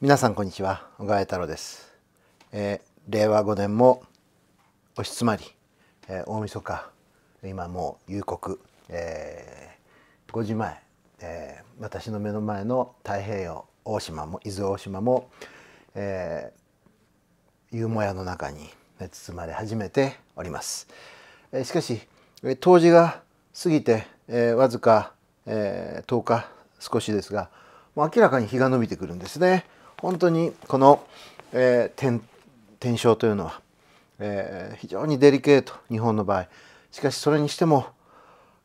皆さんこんにちは小川太郎です、えー、令和5年もおしつまり、えー、大晦日今もう夕刻、えー、5時前、えー、私の目の前の太平洋大島も伊豆大島も、えー、夕もやの中に、ね、包まれ始めております、えー、しかし、えー、冬至が過ぎて、えー、わずか、えー、10日少しですが明らかに日が伸びてくるんですね。本当にこの、えー、転転生というのは、えー、非常にデリケート日本の場合しかしそれにしても、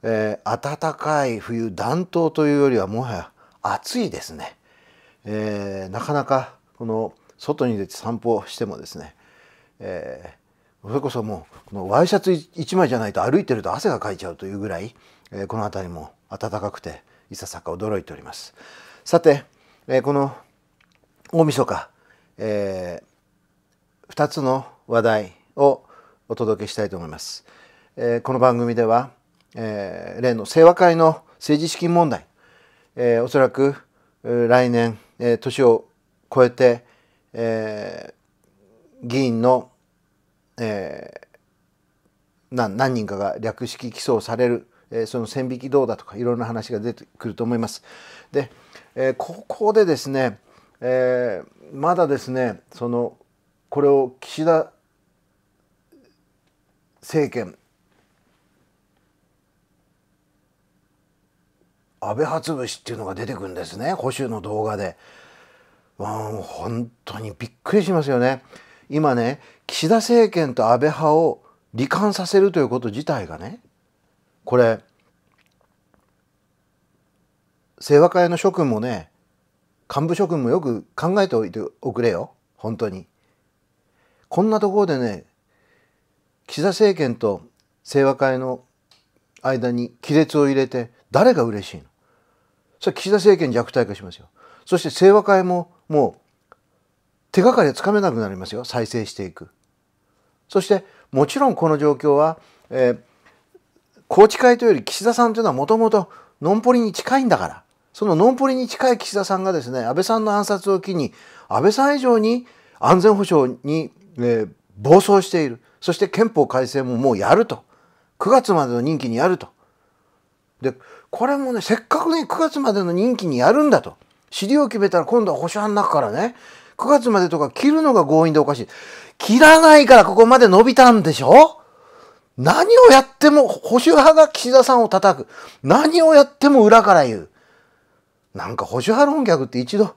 えー、暖かい冬暖冬というよりはもはや暑いですね、えー、なかなかこの外に出て散歩してもですね、えー、それこそもうこのワイシャツ1枚じゃないと歩いてると汗がかいちゃうというぐらい、えー、この辺りも暖かくていささか驚いております。さて、えー、この大晦日、えー、2つの話題をお届けしたいと思います。えー、この番組では、えー、例の清和会の政治資金問題、えー、おそらく来年、えー、年を超えて、えー、議員の、えー、何人かが略式起訴される、えー、その線引きどうだとかいろんな話が出てくると思います。で、えー、ここでですねえー、まだですねそのこれを岸田政権安倍初節っていうのが出てくるんですね保守の動画で。うん、本当にびっくりしますよね。今ね岸田政権と安倍派を罹患させるということ自体がねこれ清和会の諸君もね幹部諸君もよく考えておいておくれよ本当にこんなところでね岸田政権と清和会の間に亀裂を入れて誰が嬉しいのそれ岸田政権弱体化しますよそして清和会ももう手がかりつかめなくなりますよ再生していくそしてもちろんこの状況は、えー、宏池会というより岸田さんというのはもともとのんぽりに近いんだからそのノンポリに近い岸田さんがですね、安倍さんの暗殺を機に、安倍さん以上に安全保障に、えー、暴走している。そして憲法改正ももうやると。9月までの任期にやると。で、これもね、せっかくね、9月までの任期にやるんだと。尻を決めたら今度は保守派の中からね、9月までとか切るのが強引でおかしい。切らないからここまで伸びたんでしょ何をやっても保守派が岸田さんを叩く。何をやっても裏から言う。なんか保守派論客って一度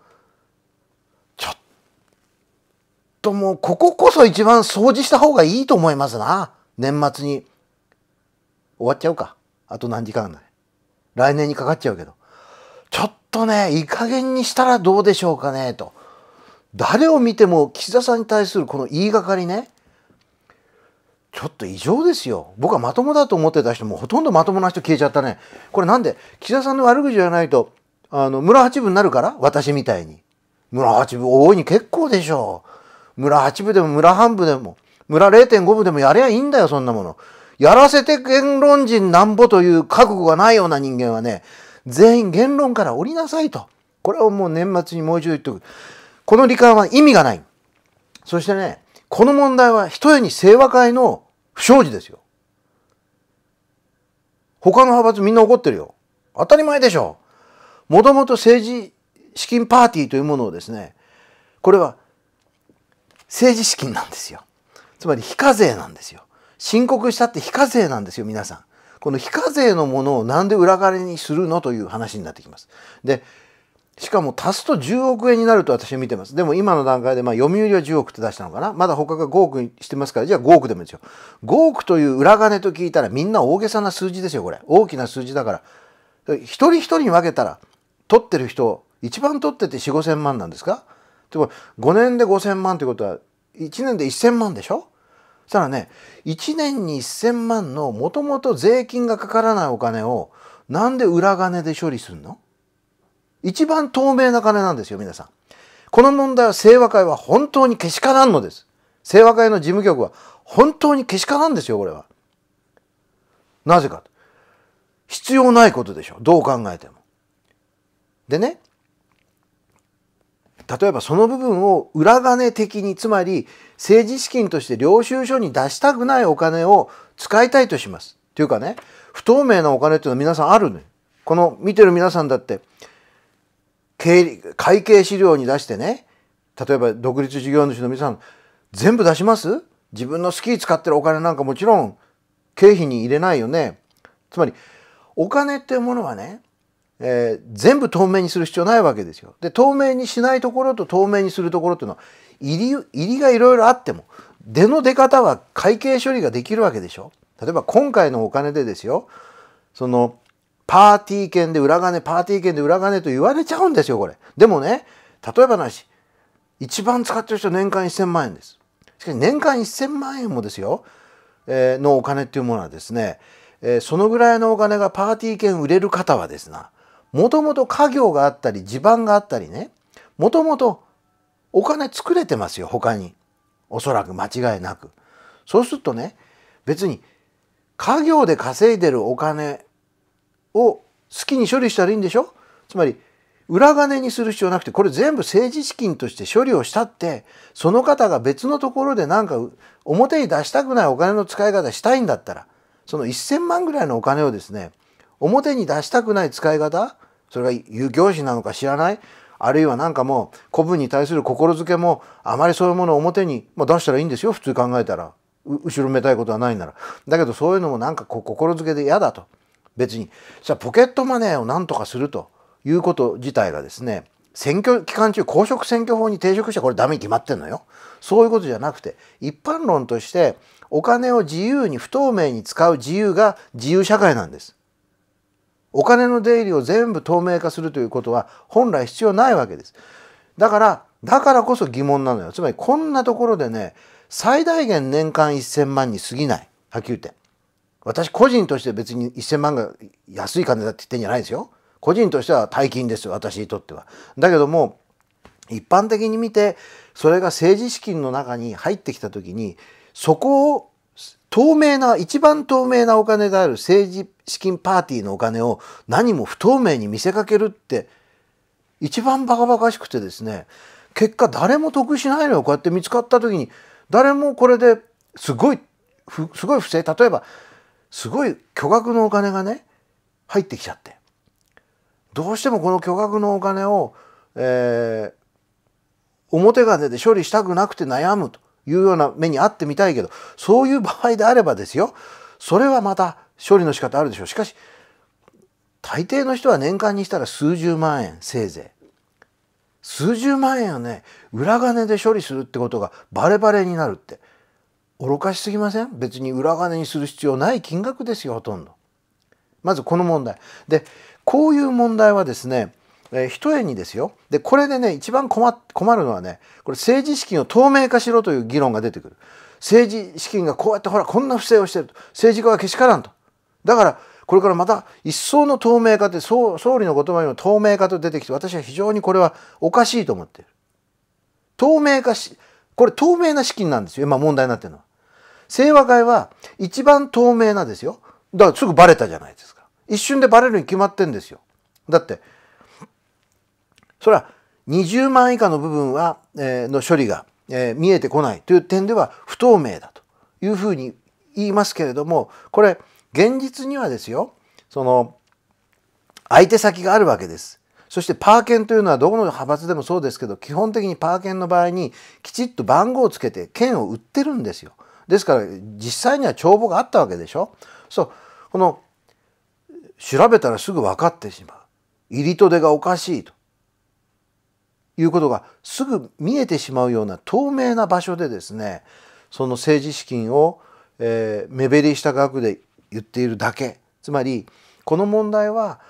ちょっともうこここそ一番掃除した方がいいと思いますな年末に終わっちゃうかあと何時間だね。来年にかかっちゃうけどちょっとねいい加減にしたらどうでしょうかねと誰を見ても岸田さんに対するこの言いがかりねちょっと異常ですよ。僕はまともだと思ってた人もほとんどまともな人消えちゃったね。これなんで岸田さんの悪口じゃないとあの、村八分になるから私みたいに。村八分、大いに結構でしょう。村八分でも村半分でも、村0.5分でもやりゃいいんだよ、そんなもの。やらせて言論人なんぼという覚悟がないような人間はね、全員言論から降りなさいと。これをもう年末にもう一度言っておく。この理解は意味がない。そしてね、この問題は一重に清和会の不祥事ですよ。他の派閥みんな怒ってるよ。当たり前でしょ。もともと政治資金パーティーというものをですねこれは政治資金なんですよつまり非課税なんですよ申告したって非課税なんですよ皆さんこの非課税のものをなんで裏金にするのという話になってきますでしかも足すと10億円になると私は見てます。でも今の段階で、まあ、読売は10億って出したのかな。まだ他が5億にしてますから、じゃあ5億でもいいですよ。5億という裏金と聞いたらみんな大げさな数字ですよ、これ。大きな数字だから。一人一人に分けたら、取ってる人一番取ってて4 5千万なんですかでも5年で5千万ということは1年で1千万でしょそしたらね1年に1千万のもともと税金がかからないお金をなんで裏金で処理するの一番透明な金なんですよ皆さん。この問題は清和会は本当にけしからんのです。清和会の事務局は本当にけしからんですよこれは。なぜか必要ないことでしょどう考えても。でね例えばその部分を裏金的につまり政治資金として領収書に出したくないお金を使いたいとします。っていうかね不透明なお金っていうのは皆さんあるの、ね、よ。この見てる皆さんだって経理会計資料に出してね例えば独立事業主の皆さん全部出します自分の好き使ってるお金なんかもちろん経費に入れないよね。つまりお金っていうものはねえー、全部透明にする必要ないわけですよ。で透明にしないところと透明にするところっていうのは入り入りがいろいろあっても出の出方は会計処理ができるわけでしょ。例えば今回のお金でですよそのパーティー券で裏金パーティー券で裏金と言われちゃうんですよこれ。でもね例えばなし一番使ってる人年間1,000万円です。しかし年間1,000万円もですよ、えー、のお金っていうものはですね、えー、そのぐらいのお金がパーティー券売れる方はですな、ねもともと家業があったり地盤があったりねもともとお金作れてますよ他におそらく間違いなくそうするとね別に家業で稼いでるお金を好きに処理したらいいんでしょつまり裏金にする必要なくてこれ全部政治資金として処理をしたってその方が別のところでなんか表に出したくないお金の使い方したいんだったらその1,000万ぐらいのお金をですね表に出したくない使い方それが有業種なのか知らないあるいはなんかもう古文に対する心づけもあまりそういうものを表に、まあ、出したらいいんですよ普通考えたら後ろめたいことはないならだけどそういうのもなんかこう心づけで嫌だと別にじゃポケットマネーを何とかするということ自体がですね選挙期間中公職選挙法に抵触してこれダメに決まってんのよそういうことじゃなくて一般論としてお金を自由に不透明に使う自由が自由社会なんですお金の出入りを全部透明化するということは本来必要ないわけです。だからだからこそ疑問なのよ。つまりこんなところでね最大限年間1,000万に過ぎない波及点。私個人として別に1,000万が安い金だって言ってんじゃないですよ。個人としては大金です私にとっては。だけども一般的に見てそれが政治資金の中に入ってきた時にそこを透明な、一番透明なお金である政治資金パーティーのお金を何も不透明に見せかけるって一番バカバカしくてですね、結果誰も得しないのよ。こうやって見つかった時に、誰もこれですごい、すごい不正。例えば、すごい巨額のお金がね、入ってきちゃって。どうしてもこの巨額のお金を、えー、表金で処理したくなくて悩むと。いうような目にあってみたいけどそういう場合であればですよそれはまた処理の仕方あるでしょうしかし大抵の人は年間にしたら数十万円せいぜい数十万円をね裏金で処理するってことがバレバレになるって愚かしすぎません別に裏金にする必要ない金額ですよほとんど。まずこの問題でこういう問題はですねえー、一重にですよでこれでね一番困困るのはねこれ政治資金を透明化しろという議論が出てくる政治資金がこうやってほらこんな不正をしてると政治家はけしからんとだからこれからまた一層の透明化って総理の言葉にも透明化と出てきて私は非常にこれはおかしいと思っている透明化しこれ透明な資金なんですよ今問題になってるのは清和会は一番透明なですよだからすぐバレたじゃないですか一瞬でバレるに決まってんですよだってそれは20万以下の部分は、えー、の処理が、えー、見えてこないという点では不透明だというふうに言いますけれどもこれ現実にはですよその相手先があるわけです。そしてパーケンというのはどこの派閥でもそうですけど基本的にパーケンの場合にきちっと番号をつけて券を売ってるんですよ。ですから実際には帳簿があったわけでしょ。そうこの調べたらすぐ分かってしまう。入りと出がおかしいと。いうことがすぐ見えてしまうような透明な場所でですねその政治資金を、えー、目減りした額で言っているだけつまりこの問題は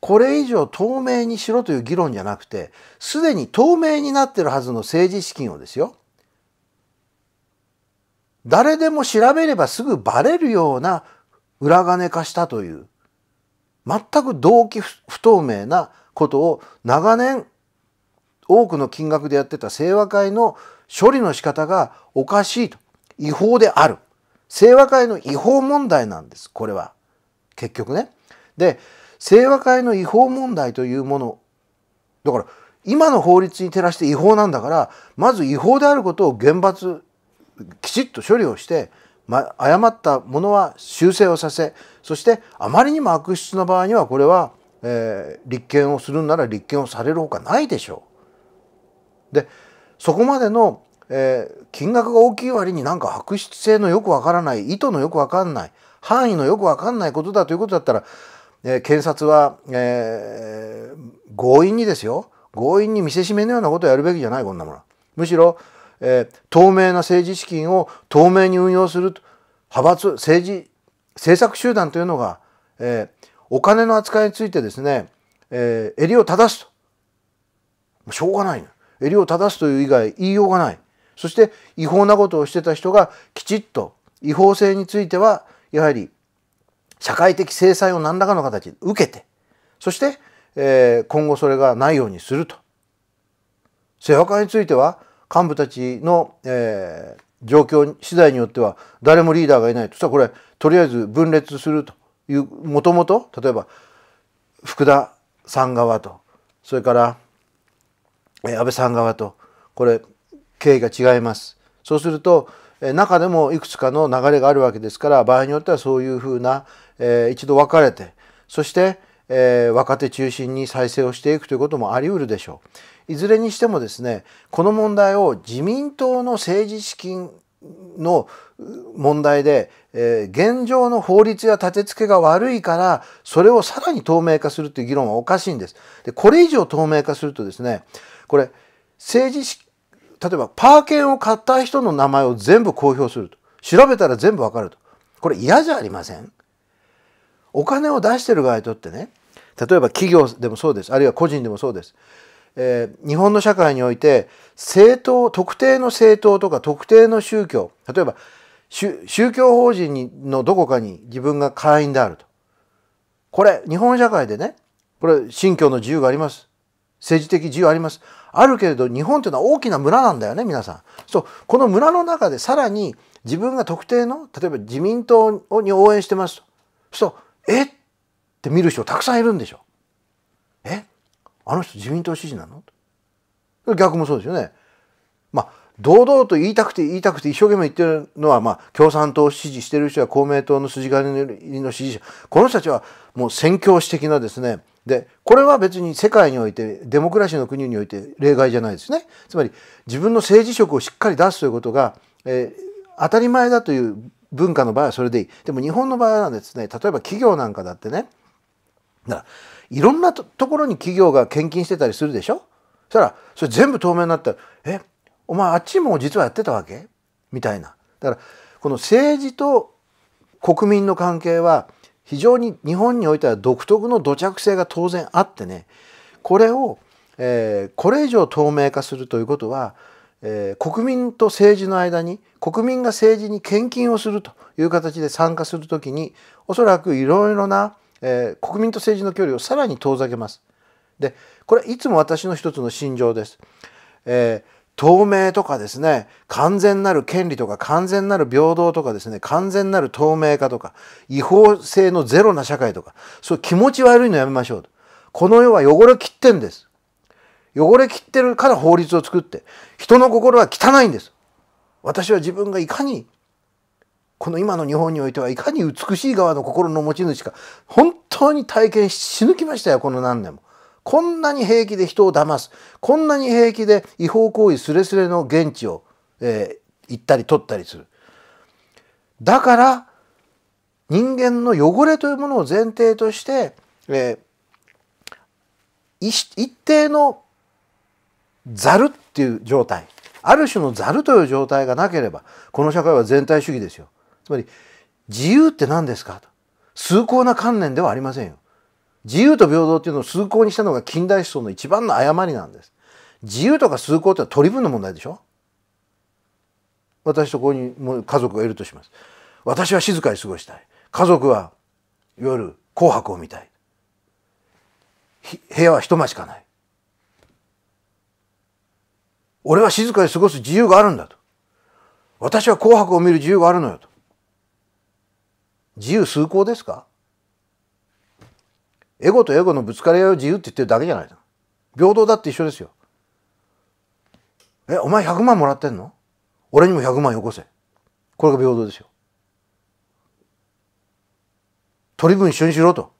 これ以上透明にしろという議論じゃなくてすでに透明になってるはずの政治資金をですよ誰でも調べればすぐバレるような裏金化したという全く動機不透明なことを長年多くの金額でやってた清和会の処理の仕方がおかしいと違法である清和会の違法問題なんですこれは結局ね。で清和会の違法問題というものだから今の法律に照らして違法なんだからまず違法であることを厳罰きちっと処理をして、ま、誤ったものは修正をさせそしてあまりにも悪質な場合にはこれは、えー、立件をするんなら立件をされるほかないでしょう。でそこまでの、えー、金額が大きい割になんか悪質性のよくわからない意図のよくわかんない範囲のよくわかんないことだということだったら、えー、検察は、えー、強引にですよ強引に見せしめのようなことをやるべきじゃないこんなものむしろ、え透明な政治資金を透明に運用する派閥政治政策集団というのが、えお金の扱いについてですね、えー、襟を正すとしょうがない、ね、襟を正すという以外言いようがないそして違法なことをしてた人がきちっと違法性についてはやはり社会的制裁を何らかの形で受けてそして、えー、今後それがないようにすると世話会については幹部たちの、えー、状況次第によっては誰もリーダーがいないとらこれとりあえず分裂するというもともと例えば福田さん側とそれから安倍さん側とこれ経緯が違います。そうすると中でもいくつかの流れがあるわけですから場合によってはそういうふうな、えー、一度分かれてそして、えー、若手中心に再生をしていくということもありうるでしょう。いずれにしてもですねこの問題を自民党の政治資金の問題で、えー、現状の法律や立て付けが悪いからそれをさらに透明化するという議論はおかしいんです。でこれ以上透明化するとですねこれ政治例えばパー券を買った人の名前を全部公表すると調べたら全部わかるとこれ嫌じゃありませんお金を出してる側にとってね例えば企業でもそうですあるいは個人でもそうです、えー、日本の社会において政党特定の政党とか特定の宗教例えば宗教法人のどこかに自分が会員であるとこれ日本社会でねこれ信教の自由があります政治的自由あります。あるけれど日本というのは大きな村なんだよね皆さん。そうこの村の中でさらに自分が特定の例えば自民党に応援してますそうえって見る人たくさんいるんでしょ。えあの人自民党支持なの逆もそうですよね。まあ堂々と言いたくて言いたくて一生懸命言ってるのは、まあ、共産党を支持してる人や公明党の筋金の支持者この人たちはもう宣教師的なですねでこれは別に世界においてデモクラシーの国において例外じゃないですねつまり自分の政治色をしっかり出すということが、えー、当たり前だという文化の場合はそれでいいでも日本の場合はですね例えば企業なんかだってねだからいろんなところに企業が献金してたりするでしょそしたらそれ全部透明になったら「えお前あっちも実はやってたわけ?」みたいなだからこの政治と国民の関係は非常に日本においては独特の土着性が当然あってねこれを、えー、これ以上透明化するということは、えー、国民と政治の間に国民が政治に献金をするという形で参加するときにおそらくいろいろな、えー、国民と政治の距離をさらに遠ざけます。でこれはいつも私の一つの心情です。えー透明とかですね、完全なる権利とか完全なる平等とかですね、完全なる透明化とか、違法性のゼロな社会とか、そう気持ち悪いのやめましょうと。この世は汚れきってんです。汚れきってるから法律を作って、人の心は汚いんです。私は自分がいかに、この今の日本においてはいかに美しい側の心の持ち主か、本当に体験し抜きましたよ、この何年も。こんなに平気で人を騙すこんなに平気で違法行為すれすれの現地を、えー、行ったり取ったりするだから人間の汚れというものを前提として、えー、一定のざるっていう状態ある種のざるという状態がなければこの社会は全体主義ですよつまり自由って何ですかと崇高な観念ではありませんよ自由と平等っていうのを崇高にしたのが近代思想の一番の誤りなんです。自由とか崇高ってのは取り分の問題でしょ私とここにも家族がいるとします。私は静かに過ごしたい。家族は夜紅白を見たい。部屋は一間しかない。俺は静かに過ごす自由があるんだと。私は紅白を見る自由があるのよと。自由崇高ですかエゴとエゴのぶつかり合いを自由って言ってるだけじゃないの。平等だって一緒ですよ。え、お前100万もらってんの俺にも100万よこせ。これが平等ですよ。取り分一緒にしろと。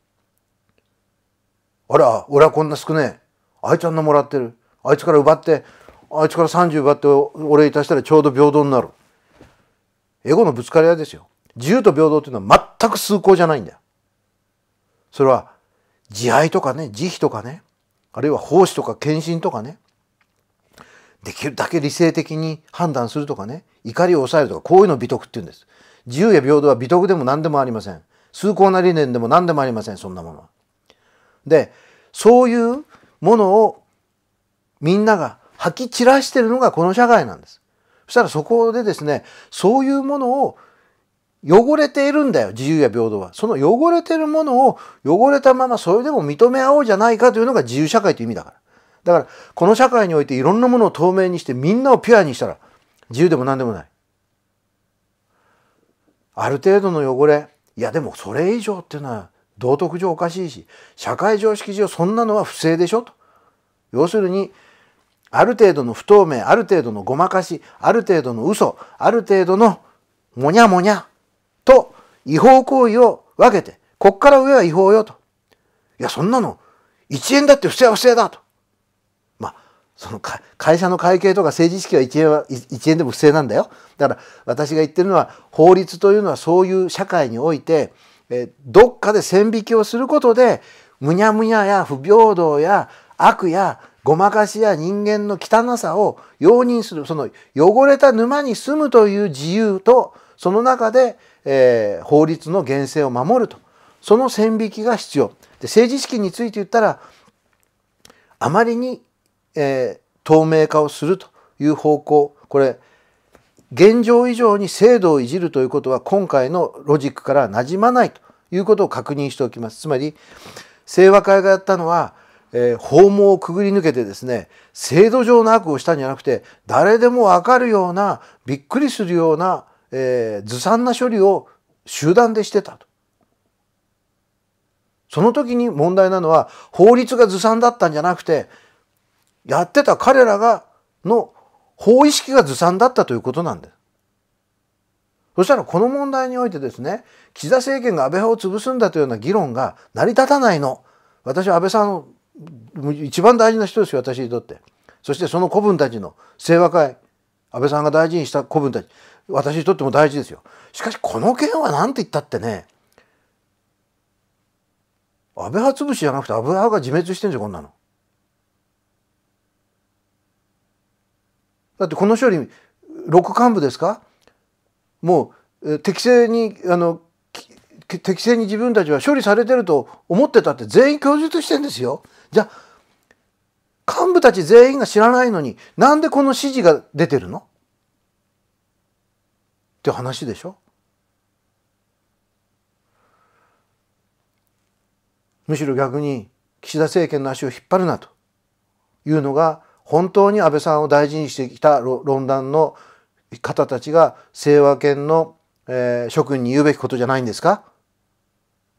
あら、俺はこんな少ねえ。あいつあんなもらってる。あいつから奪って、あいつから30奪って俺にたしたらちょうど平等になる。エゴのぶつかり合いですよ。自由と平等というのは全く崇高じゃないんだよ。それは慈愛とかね、慈悲とかね、あるいは奉仕とか献身とかね、できるだけ理性的に判断するとかね、怒りを抑えるとか、こういうのを美徳って言うんです。自由や平等は美徳でも何でもありません。崇高な理念でも何でもありません、そんなものは。で、そういうものをみんなが吐き散らしてるのがこの社会なんです。そしたらそこでですね、そういうものを汚れているんだよ自由や平等はその汚れてるものを汚れたままそれでも認め合おうじゃないかというのが自由社会という意味だからだからこの社会においていろんなものを透明にしてみんなをピュアにしたら自由でも何でもないある程度の汚れいやでもそれ以上っていうのは道徳上おかしいし社会常識上そんなのは不正でしょと要するにある程度の不透明ある程度のごまかしある程度の嘘ある程度のもにゃもにゃと違法行為を分けて、こっから上は違法よと。いや、そんなの、1円だって不正は不正だと。まあ、その会社の会計とか政治資金は1円は、1円でも不正なんだよ。だから、私が言ってるのは、法律というのはそういう社会において、えどっかで線引きをすることで、むにゃむにゃや不平等や悪やごまかしや人間の汚さを容認するその汚れた沼に住むという自由とその中でえー、法律の厳正を守るとその線引きが必要で政治資金について言ったらあまりに、えー、透明化をするという方向これ現状以上に制度をいじるということは今回のロジックからなじまないということを確認しておきます。つまり清和会がやったのは、えー、訪問をくぐり抜けてですね制度上の悪をしたんじゃなくて誰でも分かるようなびっくりするようなえー、ずさんな処理を集団でしてたと。その時に問題なのは法律がずさんだったんじゃなくてやってた彼らがの法意識がずさんだったということなんです。そしたらこの問題においてですね岸田政権が安倍派を潰すんだというような議論が成り立たないの私は安倍さん一番大事な人ですよ私にとってそしてその子分たちの清和会安倍さんが大事にした子分たち私にとっても大事ですよ。しかしこの件は何て言ったってね安倍派潰しじゃなくて安倍派が自滅してんじゃんこんなの。だってこの処理6幹部ですかもう適正にあの適正に自分たちは処理されてると思ってたって全員供述してんですよ。じゃあ幹部たち全員が知らないのになんでこの指示が出てるのって話でしょむしろ逆に岸田政権の足を引っ張るなというのが本当に安倍さんを大事にしてきた論壇の方たちが清和圏の、え諸君に言うべきことじゃないんですか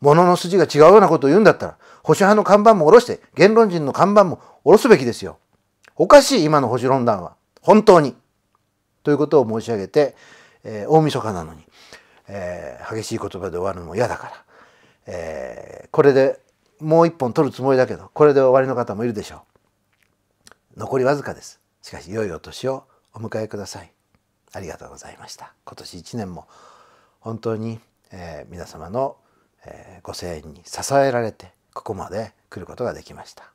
物の筋が違うようなことを言うんだったら保守派の看板も下ろして言論人の看板も下ろすべきですよ。おかしい今の保守論壇は本当に。ということを申し上げてえー、大晦日なのに、えー、激しい言葉で終わるのも嫌だから、えー、これでもう一本取るつもりだけどこれで終わりの方もいるでしょう残りわずかですしかし良いお年をお迎えくださいありがとうございました今年一年も本当に、えー、皆様の、えー、ご声援に支えられてここまで来ることができました